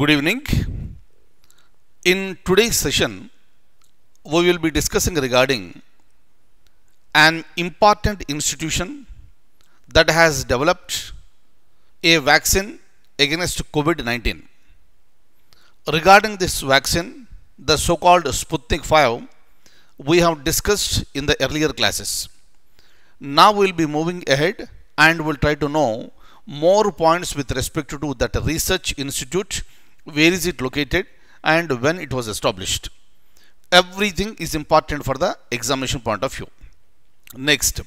Good evening. In today's session, we will be discussing regarding an important institution that has developed a vaccine against COVID-19. Regarding this vaccine, the so-called Sputnik 5, we have discussed in the earlier classes. Now we'll be moving ahead and we'll try to know more points with respect to that research institute where is it located and when it was established. Everything is important for the examination point of view. Next,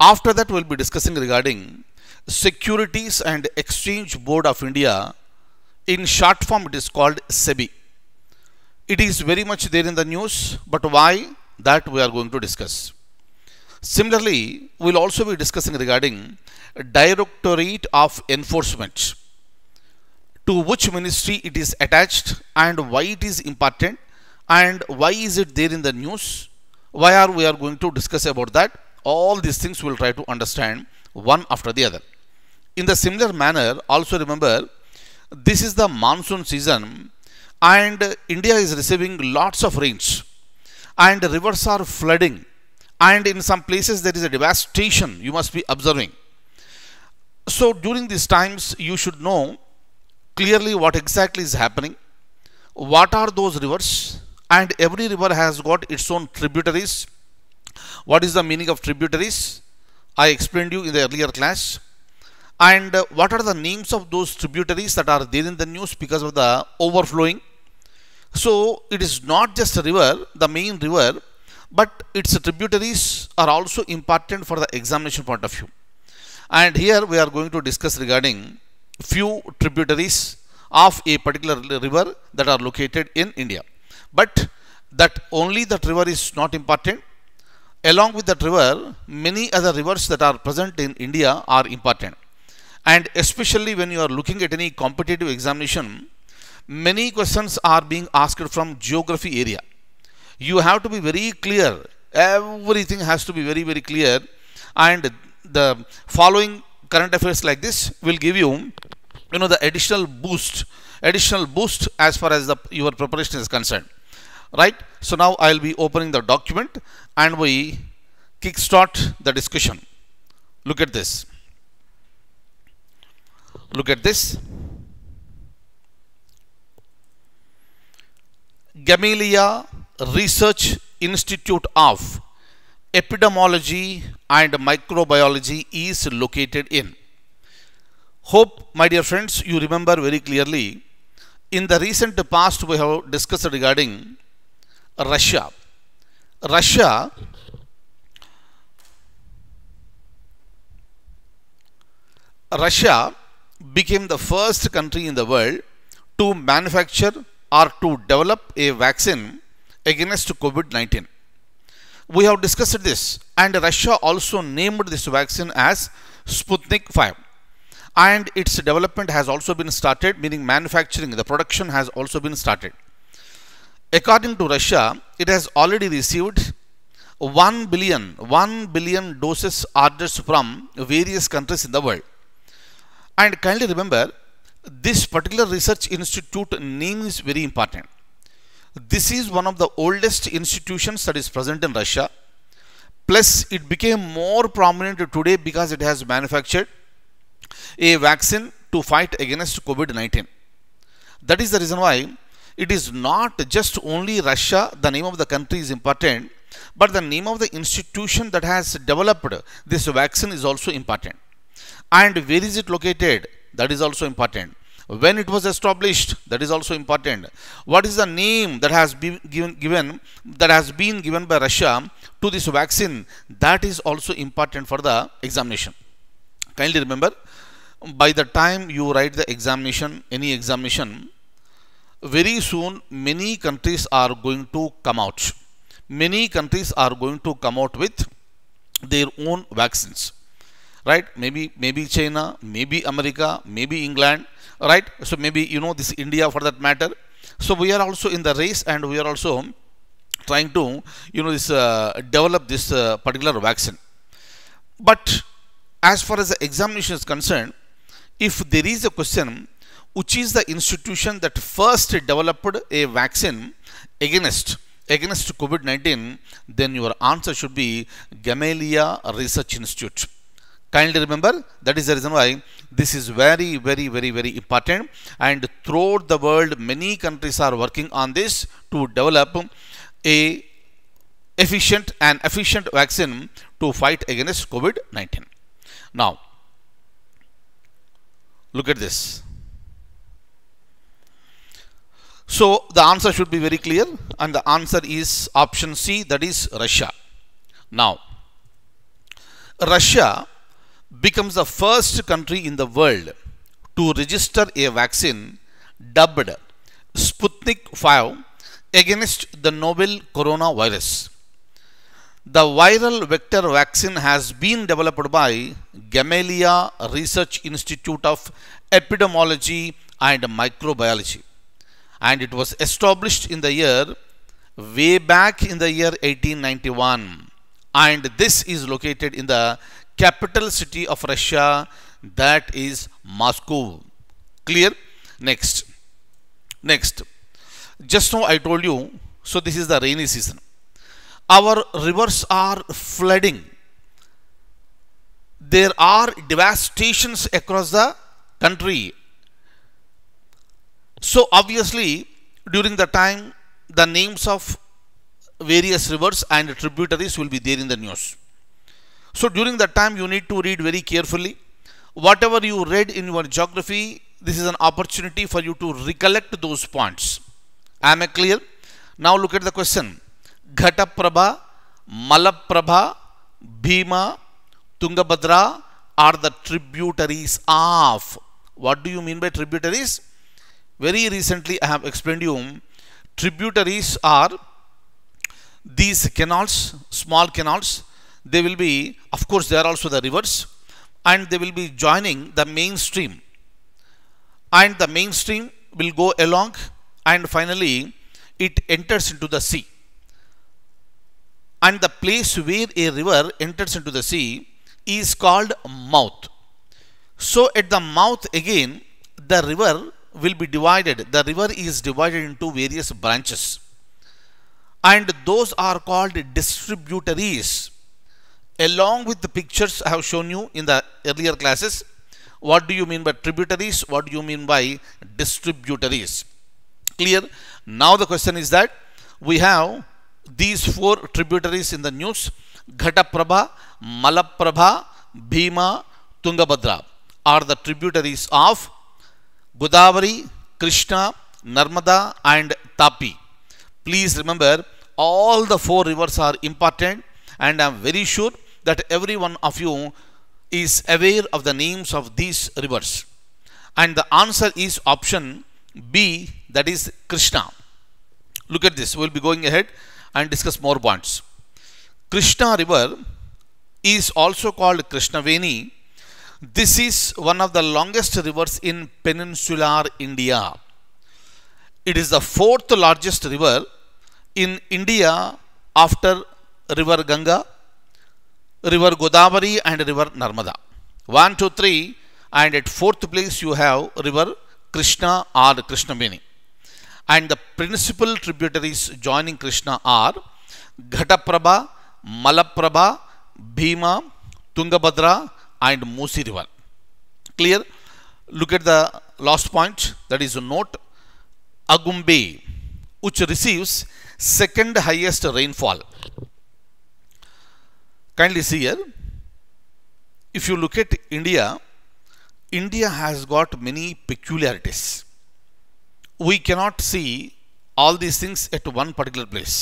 after that we'll be discussing regarding Securities and Exchange Board of India. In short form it is called SEBI. It is very much there in the news but why that we are going to discuss. Similarly, we'll also be discussing regarding Directorate of Enforcement to which ministry it is attached and why it is important and why is it there in the news why are we are going to discuss about that all these things we'll try to understand one after the other in the similar manner also remember this is the monsoon season and india is receiving lots of rains and rivers are flooding and in some places there is a devastation you must be observing so during these times you should know clearly what exactly is happening, what are those rivers, and every river has got its own tributaries. What is the meaning of tributaries? I explained you in the earlier class. And what are the names of those tributaries that are there in the news because of the overflowing? So it is not just a river, the main river, but its tributaries are also important for the examination point of view. And here we are going to discuss regarding few tributaries of a particular river that are located in India. But that only that river is not important. Along with that river, many other rivers that are present in India are important. And especially when you are looking at any competitive examination, many questions are being asked from geography area. You have to be very clear. Everything has to be very, very clear. And the following current affairs like this will give you you know the additional boost additional boost as far as the your preparation is concerned right so now i'll be opening the document and we kickstart the discussion look at this look at this Gamelia Research Institute of Epidemiology and Microbiology is located in Hope, my dear friends, you remember very clearly. In the recent past, we have discussed regarding Russia. Russia Russia became the first country in the world to manufacture or to develop a vaccine against COVID-19. We have discussed this and Russia also named this vaccine as Sputnik 5 and its development has also been started meaning manufacturing the production has also been started according to Russia it has already received 1 billion 1 billion doses orders from various countries in the world and kindly remember this particular research institute name is very important this is one of the oldest institutions that is present in Russia plus it became more prominent today because it has manufactured a vaccine to fight against COVID-19. That is the reason why it is not just only Russia, the name of the country is important, but the name of the institution that has developed this vaccine is also important. And where is it located? That is also important. When it was established, that is also important. What is the name that has been given, given that has been given by Russia to this vaccine? That is also important for the examination. Kindly remember, by the time you write the examination, any examination, very soon many countries are going to come out. Many countries are going to come out with their own vaccines. Right? Maybe maybe China, maybe America, maybe England, right? So maybe you know this India for that matter. So we are also in the race and we are also trying to you know this uh, develop this uh, particular vaccine. But as far as the examination is concerned, if there is a question which is the institution that first developed a vaccine against against COVID-19, then your answer should be Gamaleya Research Institute. Kindly remember, that is the reason why this is very, very, very, very important. And throughout the world, many countries are working on this to develop a efficient and efficient vaccine to fight against COVID-19. Now, Look at this. So the answer should be very clear and the answer is option C that is Russia. Now Russia becomes the first country in the world to register a vaccine dubbed Sputnik 5 against the novel coronavirus. The viral vector vaccine has been developed by Gamaleya Research Institute of Epidemiology and Microbiology and it was established in the year way back in the year 1891 and this is located in the capital city of Russia that is Moscow. Clear? Next. Next. Just now I told you, so this is the rainy season our rivers are flooding. There are devastations across the country. So obviously, during the time, the names of various rivers and tributaries will be there in the news. So during that time, you need to read very carefully. Whatever you read in your geography, this is an opportunity for you to recollect those points. Am I clear? Now look at the question. Ghataprabha, Malapprabha, Bhima, Tungabhadra are the tributaries of. What do you mean by tributaries? Very recently I have explained you, tributaries are these canals, small canals, they will be, of course they are also the rivers and they will be joining the main stream and the main stream will go along and finally it enters into the sea and the place where a river enters into the sea is called mouth. So at the mouth again the river will be divided. The river is divided into various branches and those are called distributaries. Along with the pictures I have shown you in the earlier classes, what do you mean by tributaries? What do you mean by distributaries? Clear? Now the question is that we have these four tributaries in the news Ghataprabha, Malaprabha, Bhima, Tungabhadra are the tributaries of Godavari, Krishna, Narmada and Tapi. Please remember all the four rivers are important and I am very sure that every one of you is aware of the names of these rivers. And the answer is option B that is Krishna. Look at this, we will be going ahead and discuss more points. Krishna river is also called Krishnaveni. This is one of the longest rivers in peninsular India. It is the fourth largest river in India after river Ganga, river Godavari and river Narmada. One, two, three, and at fourth place you have river Krishna or Krishnaveni and the principal tributaries joining Krishna are Ghataprabha, Malaprabha, Bhima, Tungabhadra and Musi river. Clear? Look at the last point that is a note Agumbe which receives second highest rainfall. Kindly see here if you look at India, India has got many peculiarities we cannot see all these things at one particular place.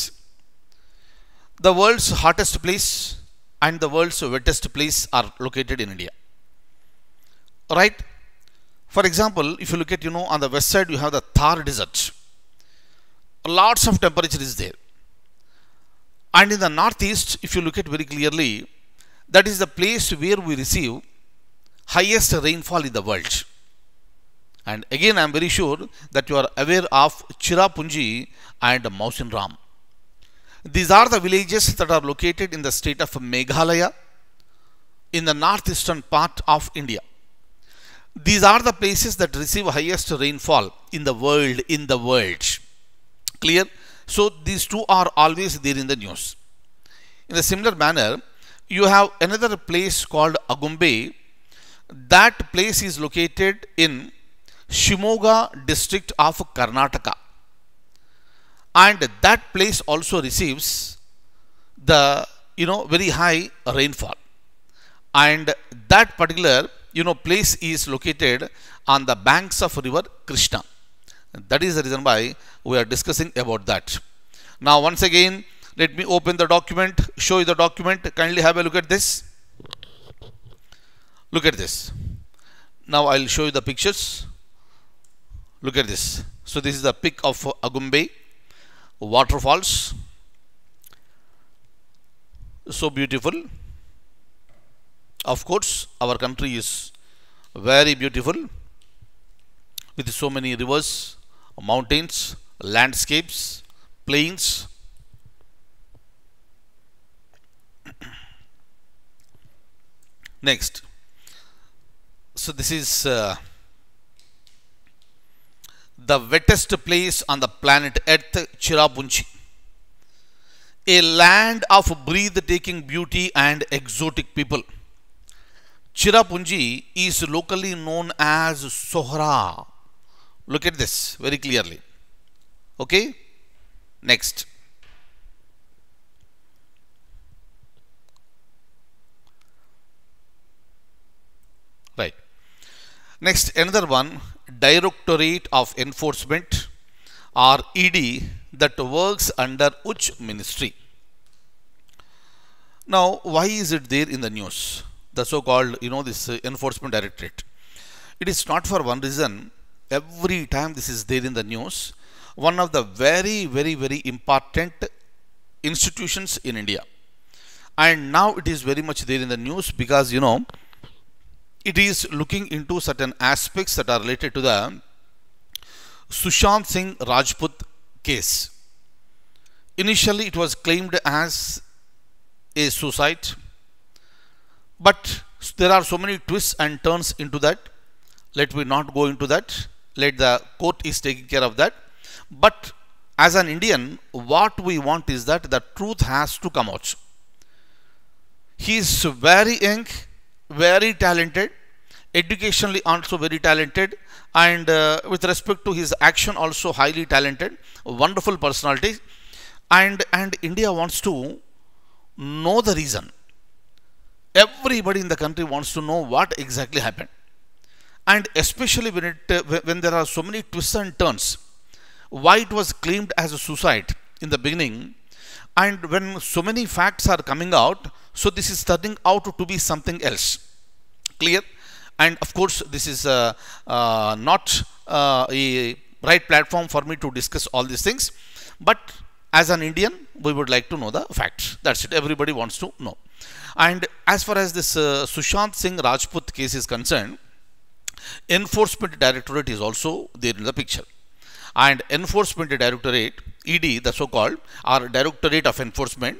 The world's hottest place and the world's wettest place are located in India. Right? For example, if you look at, you know, on the west side, you have the Thar Desert. Lots of temperature is there. And in the northeast, if you look at very clearly, that is the place where we receive highest rainfall in the world. And again, I am very sure that you are aware of Chirapunji and Mausinram. These are the villages that are located in the state of Meghalaya in the northeastern part of India. These are the places that receive highest rainfall in the world, in the world. Clear? So these two are always there in the news. In a similar manner, you have another place called Agumbe. That place is located in Shimoga district of Karnataka. And that place also receives the, you know, very high rainfall. And that particular, you know, place is located on the banks of river Krishna. That is the reason why we are discussing about that. Now, once again, let me open the document, show you the document. Kindly have a look at this. Look at this. Now, I will show you the pictures look at this so this is the peak of Agumbe waterfalls so beautiful of course our country is very beautiful with so many rivers mountains landscapes plains next so this is uh, the wettest place on the planet Earth, Chirabunchi. A land of breathtaking beauty and exotic people. Chirapunji is locally known as Sohra. Look at this very clearly. Okay? Next. Right. Next, another one Directorate of Enforcement or ED that works under which ministry? Now, why is it there in the news? The so-called, you know, this Enforcement Directorate. It is not for one reason. Every time this is there in the news, one of the very, very, very important institutions in India. And now it is very much there in the news because, you know, it is looking into certain aspects that are related to the Sushant Singh Rajput case. Initially, it was claimed as a suicide, but there are so many twists and turns into that. Let me not go into that. Let the court is taking care of that. But as an Indian, what we want is that the truth has to come out. He is very young very talented educationally also very talented and uh, with respect to his action also highly talented wonderful personality and and india wants to know the reason everybody in the country wants to know what exactly happened and especially when it uh, when there are so many twists and turns why it was claimed as a suicide in the beginning and when so many facts are coming out so this is turning out to be something else. Clear? And of course, this is uh, uh, not uh, a right platform for me to discuss all these things. But as an Indian, we would like to know the facts. That's it. Everybody wants to know. And as far as this uh, Sushant Singh Rajput case is concerned, Enforcement Directorate is also there in the picture. And Enforcement Directorate, ED, the so-called, our Directorate of Enforcement,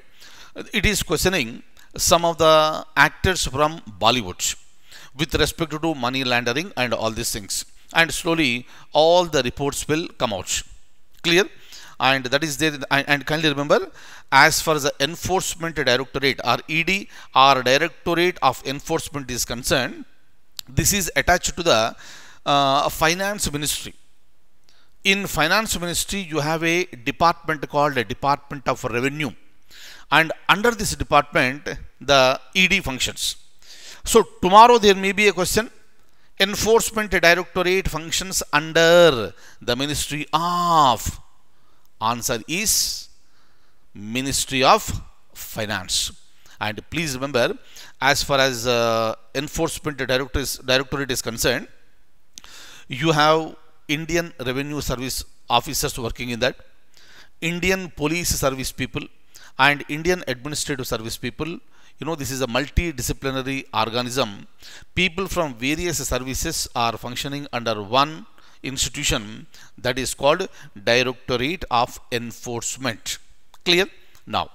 it is questioning some of the actors from Bollywood with respect to money laundering and all these things. And slowly all the reports will come out. Clear? and that is there and, kindly remember as far as the enforcement directorate or ED or directorate of enforcement is concerned this is attached to the uh, finance ministry in finance ministry you have a department called a department of revenue and under this department the ED functions. So tomorrow there may be a question enforcement directorate functions under the ministry of answer is ministry of finance and please remember as far as uh, enforcement directorate is concerned you have Indian revenue service officers working in that Indian police service people and Indian administrative service people you know this is a multidisciplinary organism people from various services are functioning under one institution that is called directorate of enforcement clear now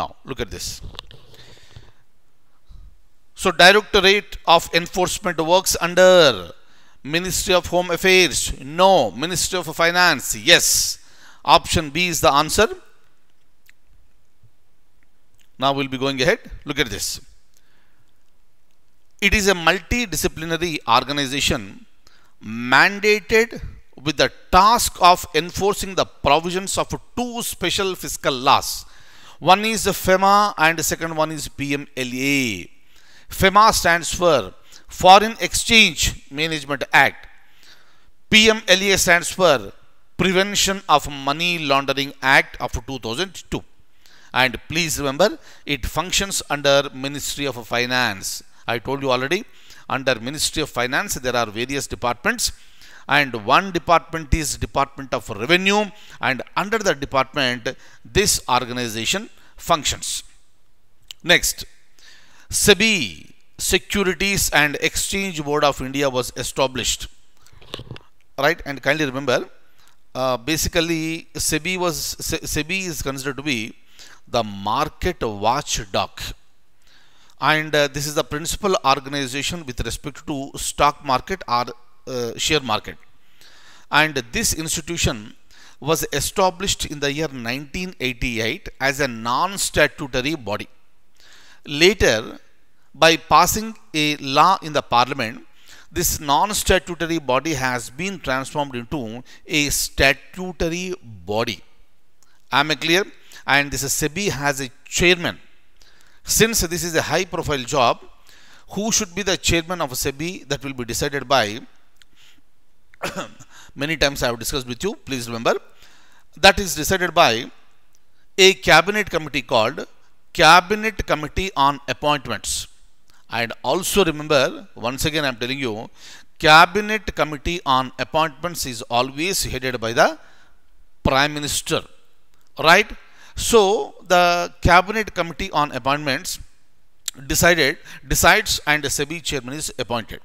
now look at this so directorate of enforcement works under Ministry of Home Affairs? No. Ministry of Finance? Yes. Option B is the answer. Now we'll be going ahead. Look at this. It is a multidisciplinary organization mandated with the task of enforcing the provisions of two special fiscal laws. One is the FEMA and the second one is PMLA. FEMA stands for Foreign Exchange Management Act. PMLA stands for Prevention of Money Laundering Act of 2002. And please remember, it functions under Ministry of Finance. I told you already, under Ministry of Finance, there are various departments and one department is Department of Revenue and under the department, this organization functions. Next, SEBI Securities and Exchange Board of India was established. Right, and kindly remember, uh, basically SEBI was SEBI is considered to be the market watchdog, and uh, this is the principal organization with respect to stock market or uh, share market. And this institution was established in the year 1988 as a non-statutory body. Later, by passing a law in the parliament, this non-statutory body has been transformed into a statutory body. Am I clear? And this is SEBI has a chairman. Since this is a high-profile job, who should be the chairman of SEBI that will be decided by many times I have discussed with you, please remember. That is decided by a cabinet committee called Cabinet Committee on Appointments. And also remember, once again I am telling you, cabinet committee on appointments is always headed by the prime minister. Right? So the cabinet committee on appointments decided decides and the SEBI chairman is appointed.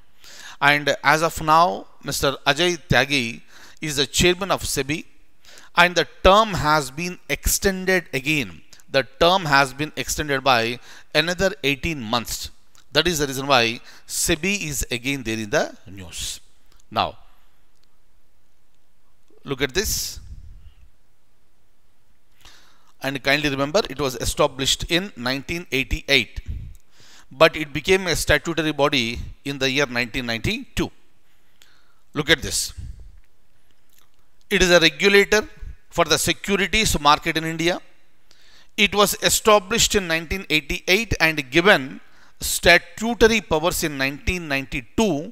And as of now, Mr. Ajay Tyagi is the chairman of SEBI and the term has been extended again. The term has been extended by another 18 months. That is the reason why SEBI is again there in the news. Now, look at this. And kindly remember, it was established in 1988. But it became a statutory body in the year 1992. Look at this. It is a regulator for the securities market in India. It was established in 1988 and given statutory powers in 1992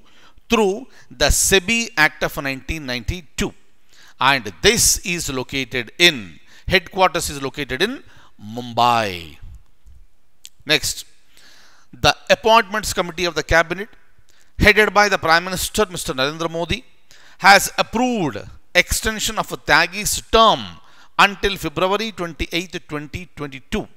through the SEBI Act of 1992 and this is located in headquarters is located in Mumbai. Next, the appointments committee of the cabinet headed by the Prime Minister Mr. Narendra Modi has approved extension of Tagi's term until February 28, 2022.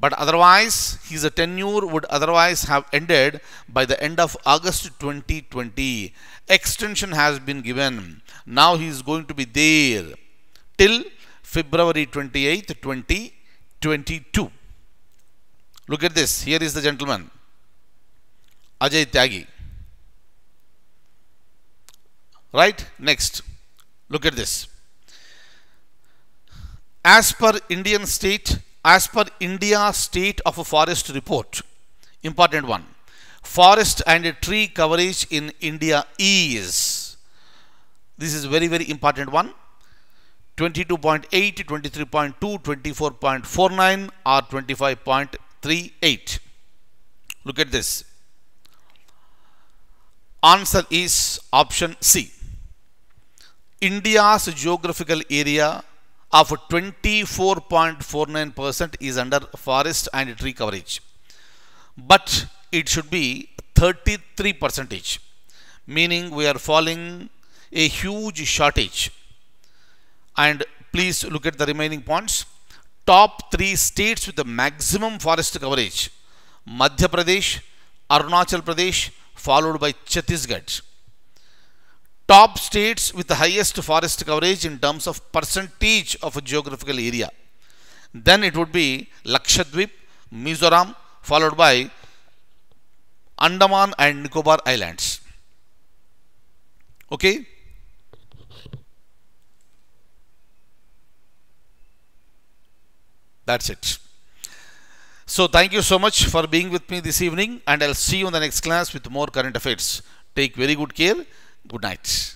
But otherwise, his tenure would otherwise have ended by the end of August 2020. Extension has been given. Now he is going to be there till February 28, 2022. Look at this. Here is the gentleman, Ajay Tyagi. Right? Next. Look at this. As per Indian state as per India State of Forest Report, important one, forest and tree coverage in India is, this is very, very important one, 22.8, 23.2, 24.49 or 25.38. Look at this. Answer is option C. India's geographical area of 24.49% is under forest and tree coverage. But it should be 33 percentage, meaning we are falling a huge shortage. And please look at the remaining points. Top three states with the maximum forest coverage, Madhya Pradesh, Arunachal Pradesh, followed by Chhattisgarh top states with the highest forest coverage in terms of percentage of a geographical area. Then it would be Lakshadweep, Mizoram, followed by Andaman and Nicobar Islands. Okay. That's it. So thank you so much for being with me this evening and I'll see you in the next class with more current affairs. Take very good care. Good night.